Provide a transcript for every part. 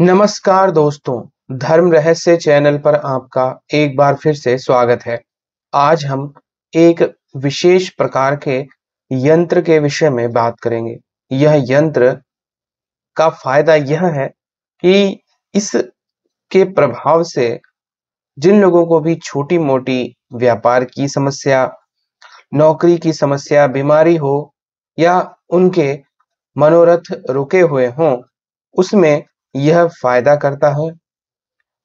नमस्कार दोस्तों धर्म रहस्य चैनल पर आपका एक बार फिर से स्वागत है आज हम एक विशेष प्रकार के यंत्र के विषय में बात करेंगे यह यंत्र का फायदा यह है कि इस के प्रभाव से जिन लोगों को भी छोटी मोटी व्यापार की समस्या नौकरी की समस्या बीमारी हो या उनके मनोरथ रुके हुए हों उसमें यह फायदा करता है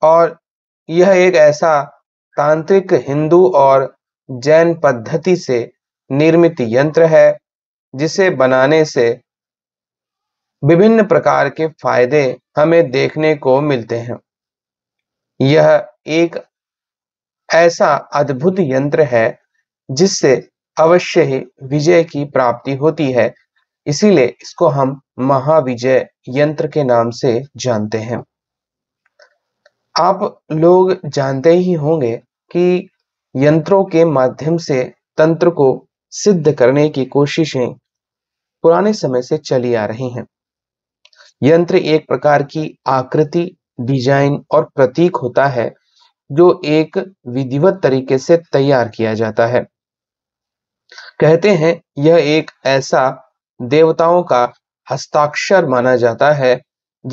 और यह एक ऐसा तांत्रिक हिंदू और जैन पद्धति से निर्मित यंत्र है जिसे बनाने से विभिन्न प्रकार के फायदे हमें देखने को मिलते हैं यह एक ऐसा अद्भुत यंत्र है जिससे अवश्य ही विजय की प्राप्ति होती है इसीलिए इसको हम महाविजय यंत्र के नाम से जानते हैं आप लोग जानते ही होंगे कि यंत्रों के माध्यम से तंत्र को सिद्ध करने की कोशिशें पुराने समय से चली आ रही हैं यंत्र एक प्रकार की आकृति डिजाइन और प्रतीक होता है जो एक विधिवत तरीके से तैयार किया जाता है कहते हैं यह एक ऐसा देवताओं का हस्ताक्षर माना जाता है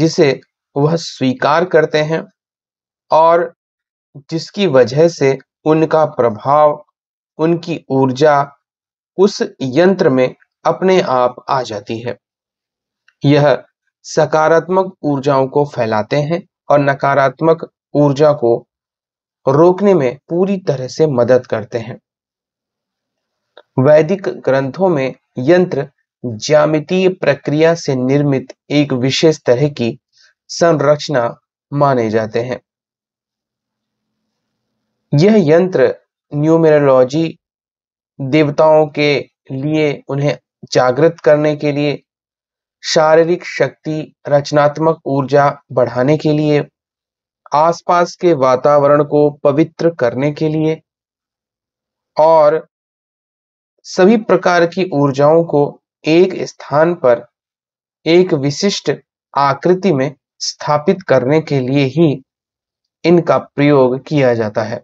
जिसे वह स्वीकार करते हैं और जिसकी वजह से उनका प्रभाव उनकी ऊर्जा उस यंत्र में अपने आप आ जाती है यह सकारात्मक ऊर्जाओं को फैलाते हैं और नकारात्मक ऊर्जा को रोकने में पूरी तरह से मदद करते हैं वैदिक ग्रंथों में यंत्र ज्यामितीय प्रक्रिया से निर्मित एक विशेष तरह की संरचना माने जाते हैं यह यंत्र न्यूमेरोलॉजी देवताओं के लिए उन्हें जागृत करने के लिए शारीरिक शक्ति रचनात्मक ऊर्जा बढ़ाने के लिए आसपास के वातावरण को पवित्र करने के लिए और सभी प्रकार की ऊर्जाओं को एक स्थान पर एक विशिष्ट आकृति में स्थापित करने के लिए ही इनका प्रयोग किया जाता है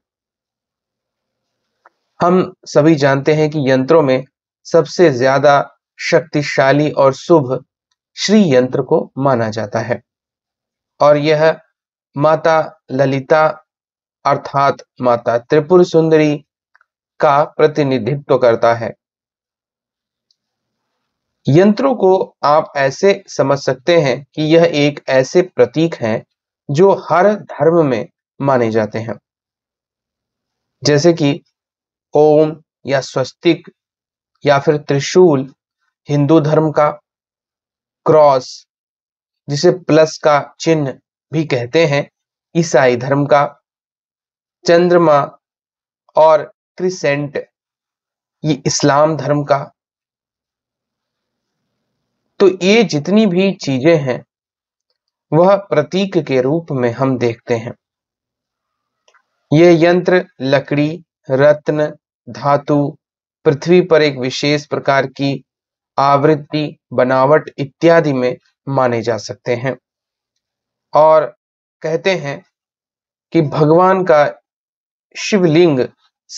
हम सभी जानते हैं कि यंत्रों में सबसे ज्यादा शक्तिशाली और शुभ श्री यंत्र को माना जाता है और यह माता ललिता अर्थात माता त्रिपुर सुंदरी का प्रतिनिधित्व करता है यंत्रों को आप ऐसे समझ सकते हैं कि यह एक ऐसे प्रतीक हैं जो हर धर्म में माने जाते हैं जैसे कि ओम या स्वस्तिक या फिर त्रिशूल हिंदू धर्म का क्रॉस जिसे प्लस का चिन्ह भी कहते हैं ईसाई धर्म का चंद्रमा और क्रिसेंट ये इस्लाम धर्म का तो ये जितनी भी चीजें हैं वह प्रतीक के रूप में हम देखते हैं ये यंत्र लकड़ी रत्न धातु पृथ्वी पर एक विशेष प्रकार की आवृत्ति बनावट इत्यादि में माने जा सकते हैं और कहते हैं कि भगवान का शिवलिंग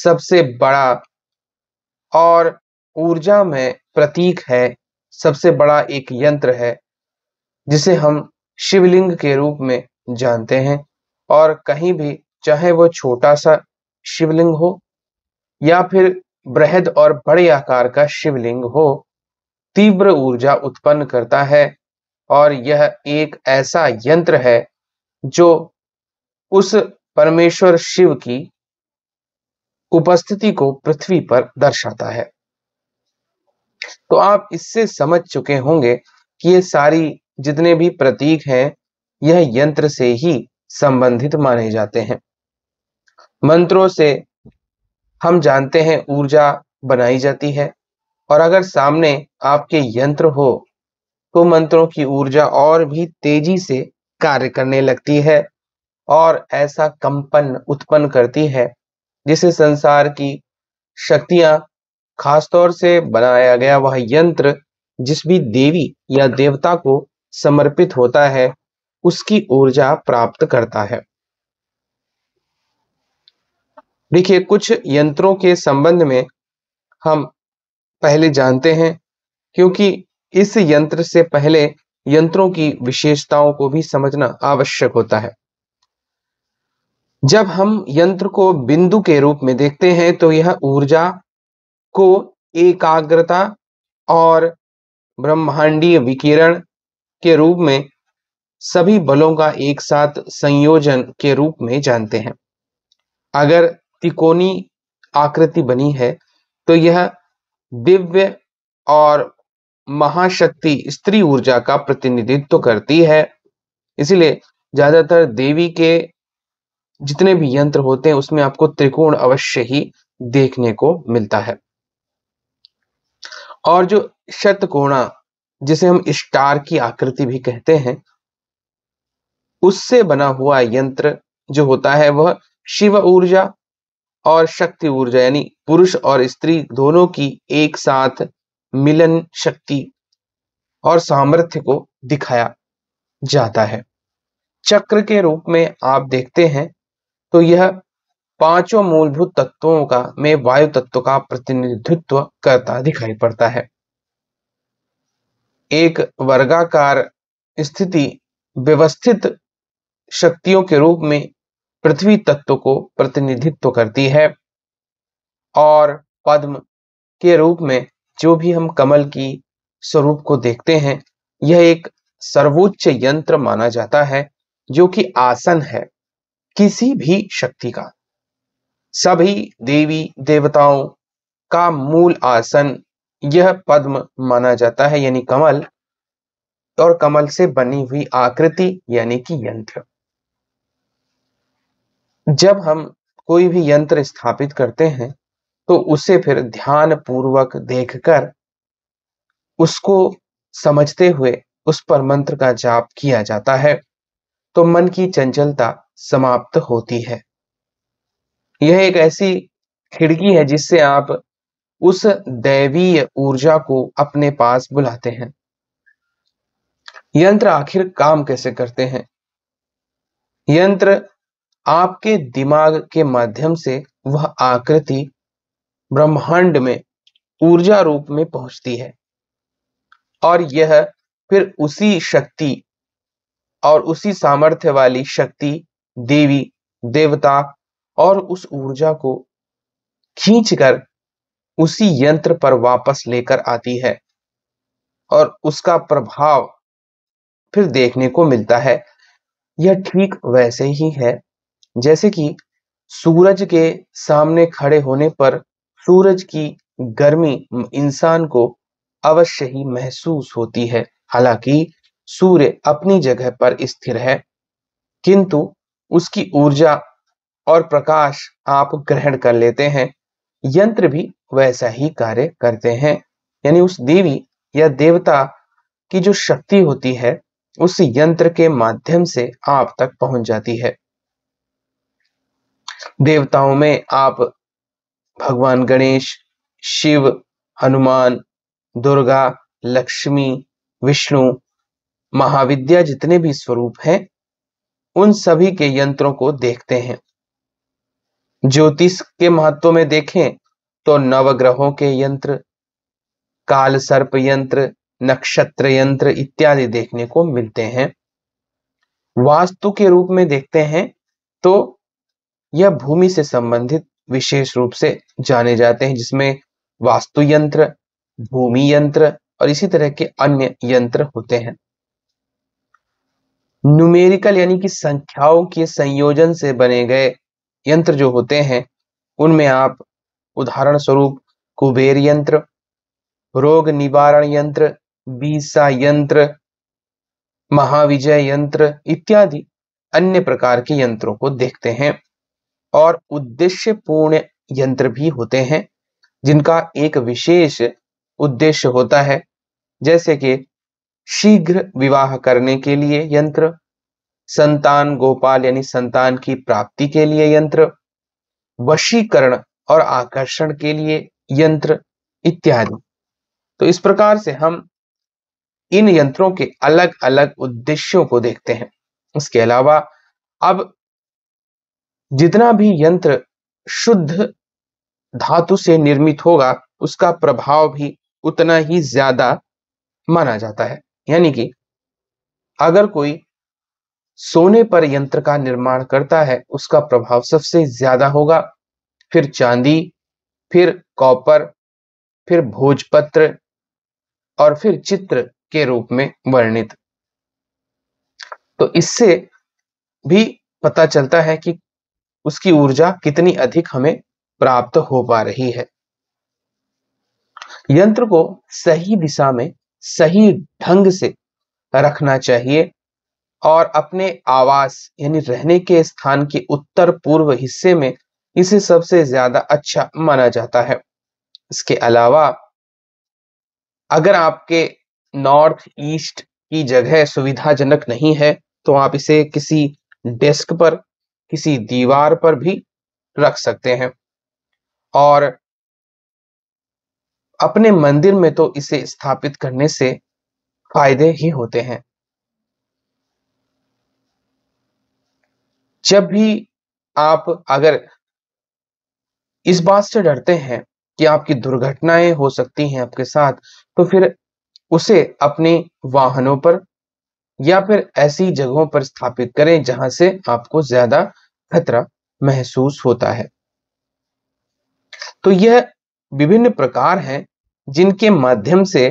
सबसे बड़ा और ऊर्जा में प्रतीक है सबसे बड़ा एक यंत्र है जिसे हम शिवलिंग के रूप में जानते हैं और कहीं भी चाहे वो छोटा सा शिवलिंग हो या फिर बृहद और बड़े आकार का शिवलिंग हो तीव्र ऊर्जा उत्पन्न करता है और यह एक ऐसा यंत्र है जो उस परमेश्वर शिव की उपस्थिति को पृथ्वी पर दर्शाता है तो आप इससे समझ चुके होंगे कि ये सारी जितने भी प्रतीक हैं यह यंत्र से ही संबंधित माने जाते हैं मंत्रों से हम जानते हैं ऊर्जा बनाई जाती है और अगर सामने आपके यंत्र हो तो मंत्रों की ऊर्जा और भी तेजी से कार्य करने लगती है और ऐसा कंपन उत्पन्न करती है जिसे संसार की शक्तियां खासतौर से बनाया गया वह यंत्र जिस भी देवी या देवता को समर्पित होता है उसकी ऊर्जा प्राप्त करता है देखिए कुछ यंत्रों के संबंध में हम पहले जानते हैं क्योंकि इस यंत्र से पहले यंत्रों की विशेषताओं को भी समझना आवश्यक होता है जब हम यंत्र को बिंदु के रूप में देखते हैं तो यह ऊर्जा को एकाग्रता और ब्रह्मांडीय विकिरण के रूप में सभी बलों का एक साथ संयोजन के रूप में जानते हैं अगर तिकोनी आकृति बनी है तो यह दिव्य और महाशक्ति स्त्री ऊर्जा का प्रतिनिधित्व करती है इसीलिए ज्यादातर देवी के जितने भी यंत्र होते हैं उसमें आपको त्रिकोण अवश्य ही देखने को मिलता है और जो शतकोणा जिसे हम स्टार की आकृति भी कहते हैं उससे बना हुआ यंत्र जो होता है वह शिव ऊर्जा और शक्ति ऊर्जा यानी पुरुष और स्त्री दोनों की एक साथ मिलन शक्ति और सामर्थ्य को दिखाया जाता है चक्र के रूप में आप देखते हैं तो यह पांचों मूलभूत तत्वों का में वायु तत्व का प्रतिनिधित्व करता दिखाई पड़ता है एक वर्गाकार स्थिति व्यवस्थित शक्तियों के रूप में पृथ्वी तत्व को प्रतिनिधित्व करती है और पद्म के रूप में जो भी हम कमल की स्वरूप को देखते हैं यह एक सर्वोच्च यंत्र माना जाता है जो कि आसन है किसी भी शक्ति का सभी देवी देवताओं का मूल आसन यह पद्म माना जाता है यानी कमल और कमल से बनी हुई आकृति यानी कि यंत्र जब हम कोई भी यंत्र स्थापित करते हैं तो उसे फिर ध्यान पूर्वक देखकर उसको समझते हुए उस पर मंत्र का जाप किया जाता है तो मन की चंचलता समाप्त होती है यह एक ऐसी खिड़की है जिससे आप उस दैवीय ऊर्जा को अपने पास बुलाते हैं यंत्र आखिर काम कैसे करते हैं यंत्र आपके दिमाग के माध्यम से वह आकृति ब्रह्मांड में ऊर्जा रूप में पहुंचती है और यह फिर उसी शक्ति और उसी सामर्थ्य वाली शक्ति देवी देवता और उस ऊर्जा को खींचकर उसी यंत्र पर वापस लेकर आती है और उसका प्रभाव फिर देखने को मिलता है यह ठीक वैसे ही है जैसे कि सूरज के सामने खड़े होने पर सूरज की गर्मी इंसान को अवश्य ही महसूस होती है हालांकि सूर्य अपनी जगह पर स्थिर है किंतु उसकी ऊर्जा और प्रकाश आप ग्रहण कर लेते हैं यंत्र भी वैसा ही कार्य करते हैं यानी उस देवी या देवता की जो शक्ति होती है उस यंत्र के माध्यम से आप तक पहुंच जाती है देवताओं में आप भगवान गणेश शिव हनुमान दुर्गा लक्ष्मी विष्णु महाविद्या जितने भी स्वरूप हैं उन सभी के यंत्रों को देखते हैं ज्योतिष के महत्व में देखें तो नवग्रहों के यंत्र काल सर्प यंत्र नक्षत्र यंत्र इत्यादि देखने को मिलते हैं वास्तु के रूप में देखते हैं तो यह भूमि से संबंधित विशेष रूप से जाने जाते हैं जिसमें वास्तु यंत्र भूमि यंत्र और इसी तरह के अन्य यंत्र होते हैं न्यूमेरिकल यानी कि संख्याओं के संयोजन से बने गए यंत्र जो होते हैं उनमें आप उदाहरण स्वरूप कुबेर यंत्र रोग निवारण यंत्र बीसा यंत्र महाविजय यंत्र इत्यादि अन्य प्रकार के यंत्रों को देखते हैं और उद्देश्य पूर्ण यंत्र भी होते हैं जिनका एक विशेष उद्देश्य होता है जैसे कि शीघ्र विवाह करने के लिए यंत्र संतान गोपाल यानी संतान की प्राप्ति के लिए यंत्र वशीकरण और आकर्षण के लिए यंत्र इत्यादि तो इस प्रकार से हम इन यंत्रों के अलग अलग उद्देश्यों को देखते हैं इसके अलावा अब जितना भी यंत्र शुद्ध धातु से निर्मित होगा उसका प्रभाव भी उतना ही ज्यादा माना जाता है यानी कि अगर कोई सोने पर यंत्र का निर्माण करता है उसका प्रभाव सबसे ज्यादा होगा फिर चांदी फिर कॉपर फिर भोजपत्र और फिर चित्र के रूप में वर्णित तो इससे भी पता चलता है कि उसकी ऊर्जा कितनी अधिक हमें प्राप्त हो पा रही है यंत्र को सही दिशा में सही ढंग से रखना चाहिए और अपने आवास यानी रहने के स्थान के उत्तर पूर्व हिस्से में इसे सबसे ज्यादा अच्छा माना जाता है इसके अलावा अगर आपके नॉर्थ ईस्ट की जगह सुविधाजनक नहीं है तो आप इसे किसी डेस्क पर किसी दीवार पर भी रख सकते हैं और अपने मंदिर में तो इसे स्थापित करने से फायदे ही होते हैं जब भी आप अगर इस बात से डरते हैं कि आपकी दुर्घटनाएं हो सकती हैं आपके साथ तो फिर उसे अपने वाहनों पर या फिर ऐसी जगहों पर स्थापित करें जहां से आपको ज्यादा खतरा महसूस होता है तो यह विभिन्न प्रकार हैं जिनके माध्यम से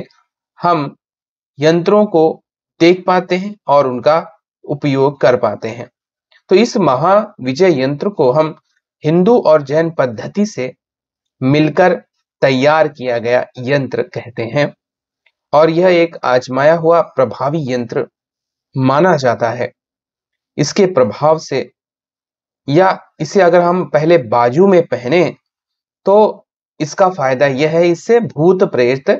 हम यंत्रों को देख पाते हैं और उनका उपयोग कर पाते हैं तो इस महाविजय यंत्र को हम हिंदू और जैन पद्धति से मिलकर तैयार किया गया यंत्र कहते हैं और यह एक आजमाया हुआ प्रभावी यंत्र माना जाता है इसके प्रभाव से या इसे अगर हम पहले बाजू में पहने तो इसका फायदा यह है इससे भूत प्रेत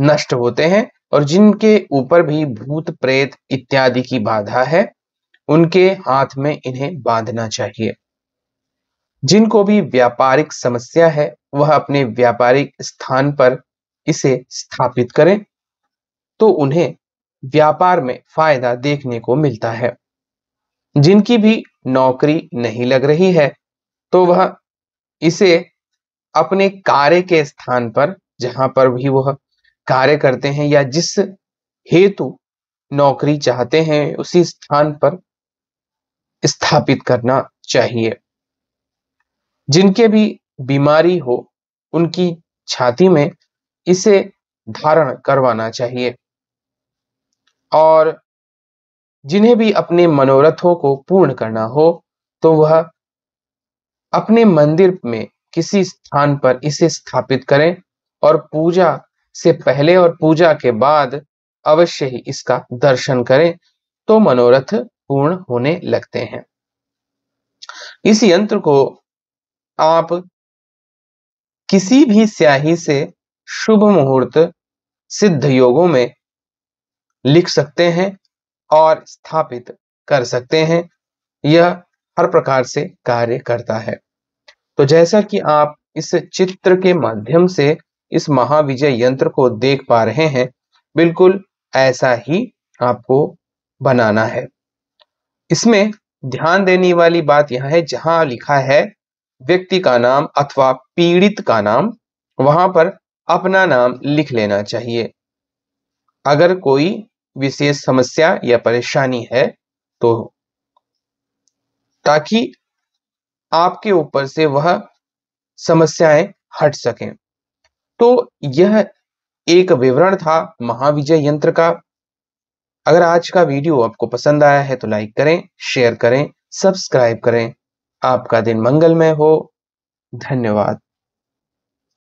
नष्ट होते हैं और जिनके ऊपर भी भूत प्रेत इत्यादि की बाधा है उनके हाथ में इन्हें बांधना चाहिए जिनको भी व्यापारिक समस्या है वह अपने व्यापारिक स्थान पर इसे स्थापित करें तो उन्हें व्यापार में फायदा देखने को मिलता है जिनकी भी नौकरी नहीं लग रही है तो वह इसे अपने कार्य के स्थान पर जहां पर भी वह कार्य करते हैं या जिस हेतु नौकरी चाहते हैं उसी स्थान पर स्थापित करना चाहिए जिनके भी बीमारी हो उनकी छाती में इसे धारण करवाना चाहिए और जिन्हें भी अपने मनोरथों को पूर्ण करना हो तो वह अपने मंदिर में किसी स्थान पर इसे स्थापित करें और पूजा से पहले और पूजा के बाद अवश्य ही इसका दर्शन करें तो मनोरथ पूर्ण होने लगते हैं इस यंत्र को आप किसी भी स्याही से शुभ मुहूर्त सिद्ध योगों में लिख सकते हैं और स्थापित कर सकते हैं यह हर प्रकार से कार्य करता है तो जैसा कि आप इस चित्र के माध्यम से इस महाविजय यंत्र को देख पा रहे हैं बिल्कुल ऐसा ही आपको बनाना है इसमें ध्यान देने वाली बात यह है जहां लिखा है व्यक्ति का नाम अथवा पीड़ित का नाम वहां पर अपना नाम लिख लेना चाहिए अगर कोई विशेष समस्या या परेशानी है तो ताकि आपके ऊपर से वह समस्याएं हट सकें तो यह एक विवरण था महाविजय यंत्र का अगर आज का वीडियो आपको पसंद आया है तो लाइक करें शेयर करें सब्सक्राइब करें आपका दिन मंगलमय हो धन्यवाद